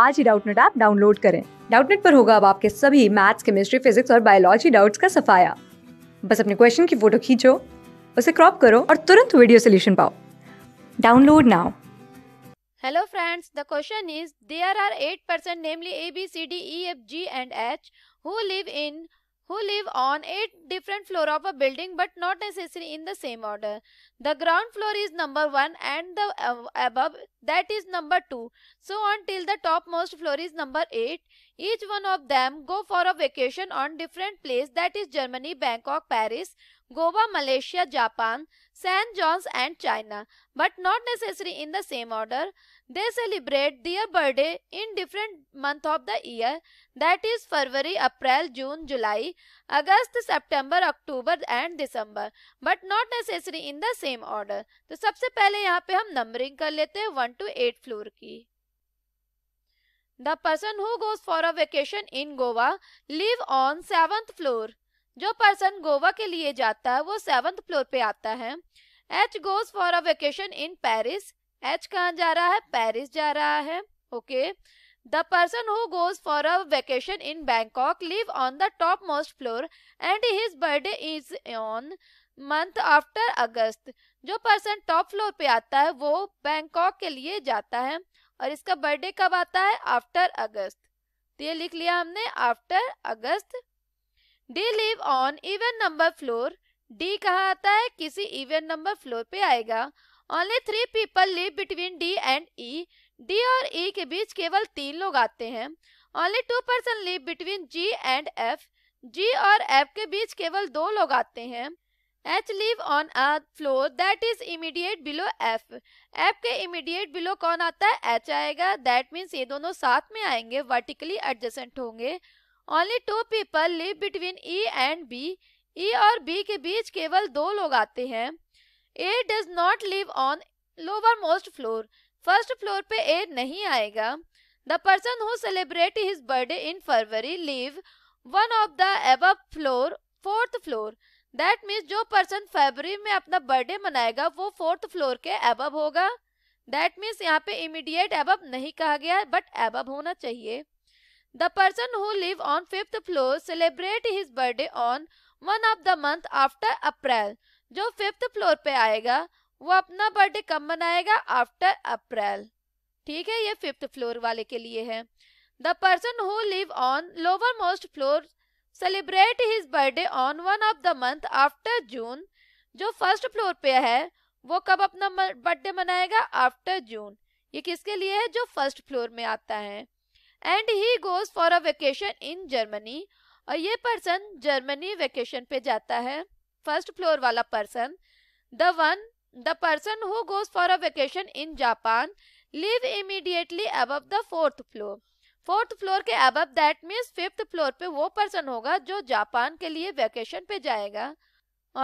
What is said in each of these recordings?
आज ही Doubtnut app download करें डाउटनेट पर होगा अब आपके सभी मैथ्स केमिस्ट्री फिजिक्स और बायोलॉजी डाउट्स का सफाया बस अपने क्वेश्चन की फोटो खींचो उसे क्रॉप करो और तुरंत वीडियो सोल्यूशन पाओ download now Hello friends, the question is there are 8 person namely A B C D E F G and H who live in who live on 8 different floor of a building but not necessarily in the same order. The ground floor is number 1 and the above That is number 2. So until the topmost floor is number 8. Each one of them go for a vacation on different place that is Germany, Bangkok, Paris, Goa, Malaysia, Japan, San John's and China. But not necessary in the same order. They celebrate their birthday in different month of the year that is February, April, June, July, August, September, October and December. But not necessary in the same order. So first, पहले यहाँ पे two eight floor की the person who goes for a vacation in Goa live on seventh floor जो person Goa के लिए जाता है वो सेवंथ फ्लोर पे आता है H goes for a vacation in Paris H कहाँ जा रहा है पेरिस जा रहा है okay the person who goes for a vacation in Bangkok live on the top most floor and his birthday is on month after August जो person top floor पे आता है वो बैंकॉक के लिए जाता है और इसका बर्थडे कब आता है आफ्टर अगस्त तो ये लिख लिया हमने after August D live on even number floor D कहा आता है किसी इवन नंबर फ्लोर पे आएगा only three people live between D and E D और ई e के बीच केवल तीन लोग आते हैं only two person live between G and F G और एफ के बीच केवल दो लोग आते हैं H live on a floor that is immediate below F F के इमीडिएट बिलो कौन आता है एच आएगा दैट मीन्स ये दोनों साथ में आएंगे वर्टिकली एडजसेंट होंगे only two people live between E and B E और बी के बीच केवल दो लोग आते हैं A does not live on lower most floor first floor पे ए नहीं आएगा the person who celebrate his birthday in February live one of the above floor fourth floor that means जो पर्सन फरवरी में अपना बर्थडे मनाएगा वो fourth floor के एबब होगा दैट मीन्स यहाँ पे इमिडिएट एबब नहीं कहा गया बट एबब होना चाहिए the person who live on fifth floor celebrate his birthday on one of the month after April जो फिफ्थ फ्लोर पे आएगा वो अपना बर्थडे कब मनाएगा आफ्टर अप्रैल ठीक है ये फिफ्थ फ्लोर वाले के लिए है the person who live on lower most floor celebrate his birthday on one of the month after June जो फर्स्ट फ्लोर पे है वो कब अपना बर्थडे मनाएगा आफ्टर जून ये किसके लिए है जो फर्स्ट फ्लोर में आता है and he goes for a vacation in Germany और ये पर्सन जर्मनी वेकेशन पे जाता है फर्स्ट फ्लोर वाला person the one the person who goes for a vacation in Japan live immediately अब the fourth floor fourth floor के अब that means fifth floor पे वो पर्सन होगा जो जापान के लिए वैकेशन पे जाएगा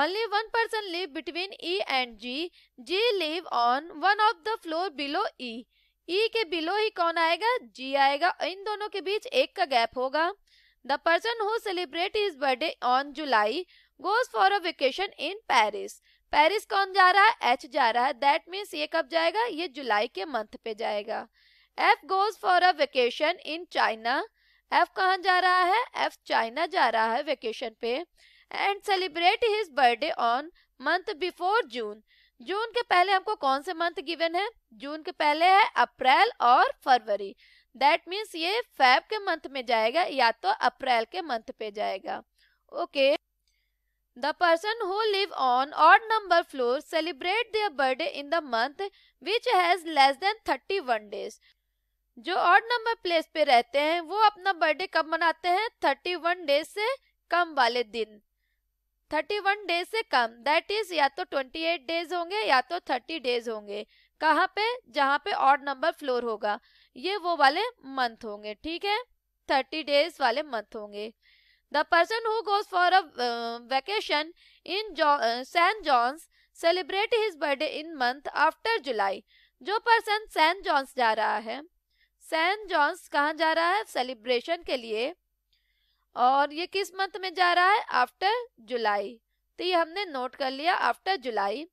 only one person live between E and G G live on one of the floor below E E के बिलो ही कौन आएगा जी आएगा इन दोनों के बीच एक का गैप होगा the person who celebrate his birthday on July goes for a vacation in Paris Paris कौन जा रहा है एच जा रहा है दैट मीन्स ये कब जाएगा ये जुलाई के मंथ पे जाएगा F goes for a vacation in China F कहाँ जा रहा है एफ चाइना जा रहा है वेकेशन पे and celebrate his birthday on month before June जून के पहले हमको कौन से मंथ गिवन है जून के पहले है अप्रैल और फरवरी दैट मीन्स ये फेब के मंथ में जाएगा या तो अप्रैल के मंथ पे जाएगा okay the person who live on odd number floor celebrate their birthday in the month which has less than thirty one days जो ऑड नंबर प्लेस पे रहते हैं वो अपना बर्थडे कब मनाते हैं थर्टी वन डेज से कम वाले दिन थर्टी वन डेज से कम दैट इज या तो ट्वेंटी एट डेज होंगे या तो थर्टी डेज होंगे कहाँ पे जहाँ पे ऑड नंबर फ्लोर होगा ये वो वाले मंथ होंगे ठीक है थर्टी डेज वाले मंथ होंगे the person who goes for a vacation in Saint John's celebrate his birthday in month after July जो पर्सन सेंट जॉन्स जा रहा है सेंट जॉन्स कहाँ जा रहा है सेलिब्रेशन के लिए और ये किस मंथ में जा रहा है आफ्टर जुलाई तो ये हमने नोट कर लिया after July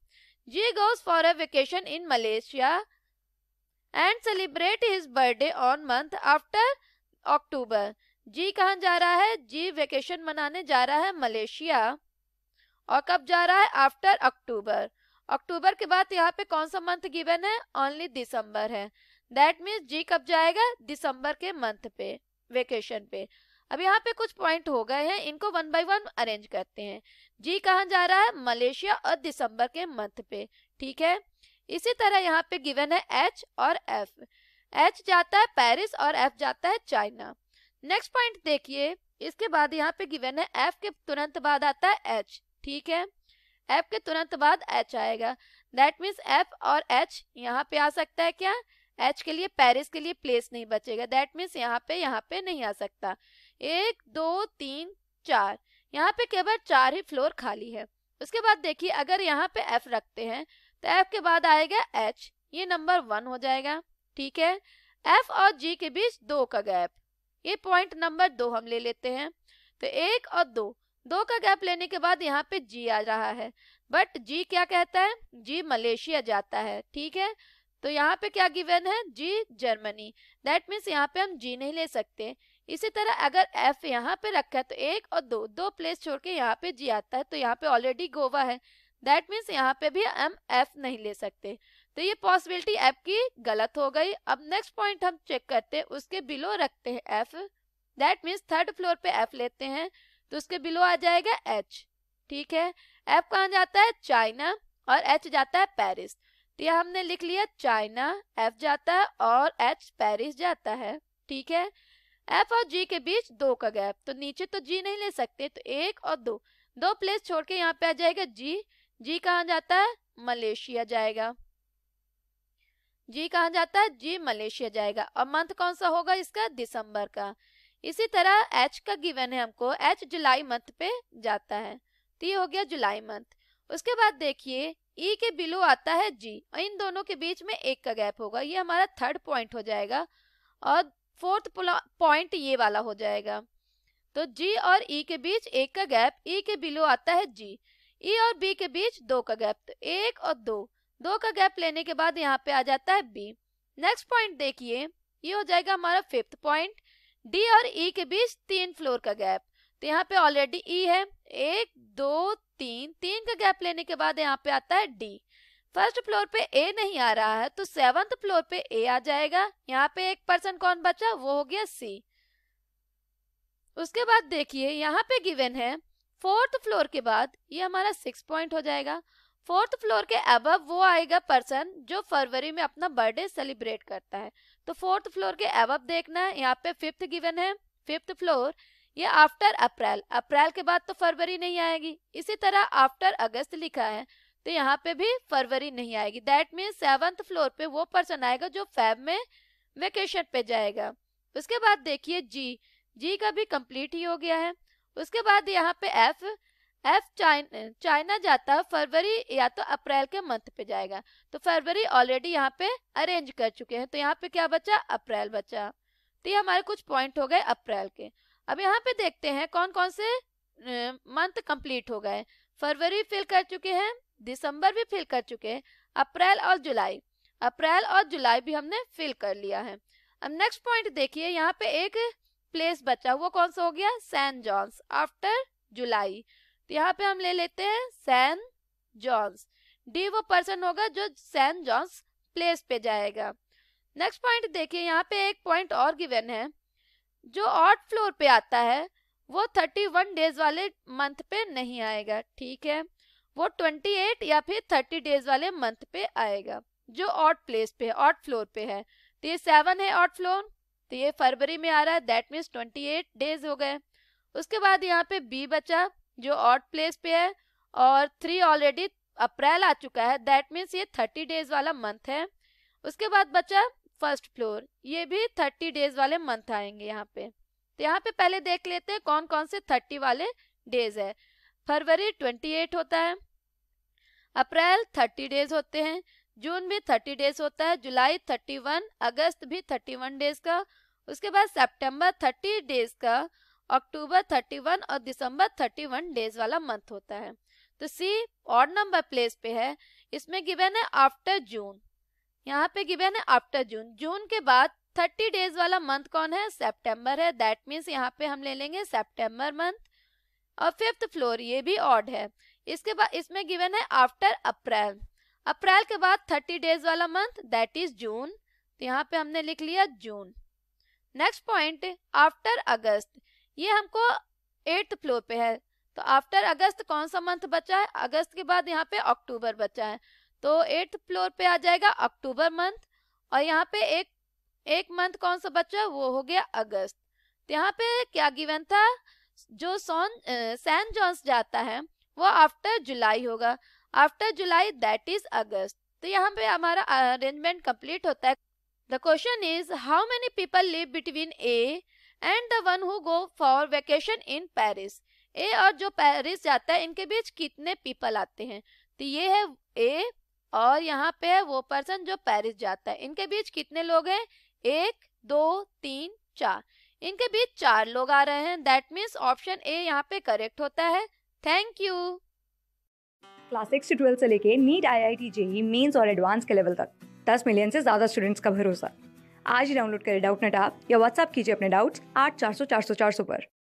G goes for a vacation in Malaysia and celebrate his birthday on month after October G कहाँ जा रहा है जी वेकेशन मनाने जा रहा है मलेशिया और कब जा रहा है आफ्टर अक्टूबर अक्टूबर के बाद यहाँ पे कौन सा मंथ गिवन है ओनली दिसंबर है दैट मीन्स जी कब जाएगा दिसंबर के मंथ पे वेकेशन पे अब यहाँ पे कुछ पॉइंट हो गए हैं इनको वन बाय वन अरेंज करते हैं जी कहाँ जा रहा है मलेशिया और दिसंबर के मंथ पे ठीक है इसी तरह यहाँ पे गिवन है एच और एफ एच जाता है पेरिस और एफ जाता है चाइना नेक्स्ट पॉइंट देखिए इसके बाद यहाँ पे गिवन है एफ के तुरंत बाद आता है एच ठीक है एफ के तुरंत बाद एच आएगा दैट मीन्स एफ और एच यहाँ पे आ सकता है क्या एच के लिए पेरिस के लिए प्लेस नहीं बचेगा दैट मीन्स यहाँ पे यहाँ पे नहीं आ सकता एक दो तीन चार यहाँ पे केवल चार ही फ्लोर खाली है उसके बाद देखिए अगर यहाँ पे एफ रखते हैं तो एफ के बाद आएगा एच ये नंबर वन हो जाएगा ठीक है एफ और जी के बीच दो का गैप ये पॉइंट नंबर दो हम ले लेते हैं तो एक और दो दो का गैप लेने के बाद यहाँ पे जी आ रहा है बट जी क्या कहता है जी मलेशिया जाता है ठीक है तो यहाँ पे क्या गिवन है जी जर्मनी दैट मीन्स यहाँ पे हम जी नहीं ले सकते इसी तरह अगर एफ यहाँ पे रखा है तो एक और दो दो प्लेस छोड़ के यहाँ पे जी आता है तो यहाँ पे ऑलरेडी गोवा है दैट मीन्स यहाँ पे भी हम एफ नहीं ले सकते तो ये पॉसिबिलिटी एफ की गलत हो गई अब नेक्स्ट पॉइंट हम चेक करते हैं उसके बिलो रखते हैं F that means third floor पे एफ लेते हैं तो उसके बिलो आ जाएगा एच ठीक है एफ कहाँ जाता है चाइना और एच जाता है पेरिस तो यह हमने लिख लिया चाइना एफ जाता है और एच पेरिस जाता है ठीक है एफ और जी के बीच दो का गैप तो नीचे तो जी नहीं ले सकते तो एक और दो दो प्लेस छोड़ के यहाँ पे आ जाएगा जी जी कहाँ जाता है मलेशिया जाएगा जी कहा जाता है जी मलेशिया जाएगा और मंथ कौन सा होगा इसका दिसंबर का इसी तरह एच का गिवन है हमको एच जुलाई मंथ पे जाता है तो ये हो गया जुलाई मंथ उसके बाद देखिए ई e के बिलो आता है जी और इन दोनों के बीच में एक का गैप होगा ये हमारा थर्ड पॉइंट हो जाएगा और फोर्थ पॉइंट ये वाला हो जाएगा तो जी और ई e के बीच एक का गैप ई e के बिलो आता है जी ई e और बी के बीच दो का गैप तो एक और दो दो का गैप लेने के बाद यहाँ पे आ जाता है बी नेक्स्ट पॉइंट देखिए ये हो जाएगा हमारा फिफ्थ पॉइंट डी और ई e के बीच तीन फ्लोर का गैप तो यहाँ पे ऑलरेडी ई e है एक दो तीन तीन का गैप लेने के बाद यहाँ पे आता है डी फर्स्ट फ्लोर पे ए नहीं आ रहा है तो सेवंथ फ्लोर पे ए आ जाएगा यहाँ पे एक पर्सन कौन बचा वो हो गया सी उसके बाद देखिए यहाँ पे गिवन है फोर्थ फ्लोर के बाद ये हमारा सिक्स पॉइंट हो जाएगा फोर्थ फ्लोर के अब वो आएगा पर्सन जो फरवरी में अपना बर्थडे सेलिब्रेट करता है तो फोर्थ फ्लोर के अब देखना है यहाँ पे फिफ्थ गिवन है फिफ्थ फ्लोर ये आफ्टर अप्रैल अप्रैल के बाद तो फरवरी नहीं आएगी इसी तरह आफ्टर अगस्त लिखा है तो यहाँ पे भी फरवरी नहीं आएगी दैट मीन सेवंथ फ्लोर पे वो पर्सन आएगा जो फैब में वेकेशन पे जाएगा उसके बाद देखिए जी जी का भी कंप्लीट ही हो गया है उसके बाद यहाँ पे एफ एफ चाइना चाइना जाता है फरवरी या तो अप्रैल के मंथ पे जाएगा तो फरवरी ऑलरेडी यहाँ पे अरेंज कर चुके हैं तो यहाँ पे क्या बचा अप्रैल बचा तो ये हमारे कुछ पॉइंट हो गए अप्रैल के अब यहाँ पे देखते हैं कौन कौन से मंथ कंप्लीट हो गए फरवरी फिल कर चुके हैं दिसंबर भी फिल कर चुके हैं अप्रैल और जुलाई अप्रैल और जुलाई भी हमने फिल कर लिया है अब नेक्स्ट पॉइंट देखिए यहाँ पे एक प्लेस बचा वो कौन सा हो गया सैन जॉन्स आफ्टर जुलाई तो यहाँ पे हम ले लेते हैं सैन जॉन्स डी वो पर्सन होगा जो सैन जॉन्स प्लेस पे जाएगा नेक्स्ट पॉइंट देखिए यहाँ पे एक पॉइंट और गिवन है जो ऑड फ्लोर पे आता है वो थर्टी वन डेज वाले मंथ पे नहीं आएगा ठीक है वो ट्वेंटी एट या फिर थर्टी डेज वाले मंथ पे आएगा जो ऑड प्लेस पे है ऑड फ्लोर पे है तो ये सेवन है ऑड फ्लोर तो ये फरवरी में आ रहा है that means twenty eight days हो गए उसके बाद यहाँ पे बी बचा जो ऑड प्लेस पे है और थ्री ऑलरेडी अप्रैल आ चुका है दैट मीन्स ये थर्टी डेज वाला मंथ है उसके बाद बचा फर्स्ट फ्लोर ये भी थर्टी डेज वाले मंथ आएंगे यहाँ पे तो यहाँ पे पहले देख लेते हैं कौन कौन से थर्टी वाले डेज है फरवरी ट्वेंटी एट होता है अप्रैल थर्टी डेज होते हैं जून भी थर्टी डेज होता है जुलाई थर्टी वन अगस्त भी थर्टी वन डेज का उसके बाद सेप्टेम्बर थर्टी डेज का अक्टूबर थर्टी वन और दिसंबर थर्टी वन डेज वाला मंथ होता है तो सी ऑड नंबर प्लेस पे है इसमें गिवेन है आफ्टर जून यहाँ पे गिवेन है आफ्टर जून जून के बाद थर्टी डेज वाला मंथ कौन है सेप्टेम्बर है दैट मीन्स यहाँ पे हम ले लेंगे सेप्टेम्बर मंथ और फिफ्थ फ्लोर ये भी ऑड है इसके बाद इसमें गिवन है आफ्टर अप्रैल अप्रैल के बाद थर्टी डेज वाला मंथ दैट इज जून तो यहाँ पे हमने लिख लिया June next point after August ये हमको एट्थ फ्लोर पे है तो आफ्टर अगस्त कौन सा मंथ बचा है अगस्त के बाद यहाँ पे अक्टूबर बचा है तो एट्थ फ्लोर पे आ जाएगा अक्टूबर मंथ और यहाँ पे एक एक मंथ कौन सा बचा वो हो गया अगस्त तो यहाँ पे क्या गिवन था जो सॉन सैन जॉन्स जाता है वो आफ्टर जुलाई होगा after July that is August तो यहाँ पे हमारा अरेंजमेंट कंप्लीट होता है the question is how many people live between A and the one who go for vacation in Paris A और जो पेरिस जाता है इनके बीच कितने पीपल आते हैं तो ये है ए और यहाँ पे है वो पर्सन जो पेरिस जाता है इनके बीच कितने लोग हैं एक दो तीन चार इनके बीच चार लोग आ रहे हैं दैट मीन्स ऑप्शन ए यहाँ पे करेक्ट होता है थैंक यू क्लास सिक्स से ट्वेल्थ से लेके NEET I I T JEE mains और एडवांस के लेवल तक दस मिलियन से ज़्यादा स्टूडेंट्स का भरोसा आज ही डाउनलोड करें डाउट नेट आप या व्हाट्सअप कीजिए अपने डाउट्स आठ चार सौ चार सौ चार सौ पर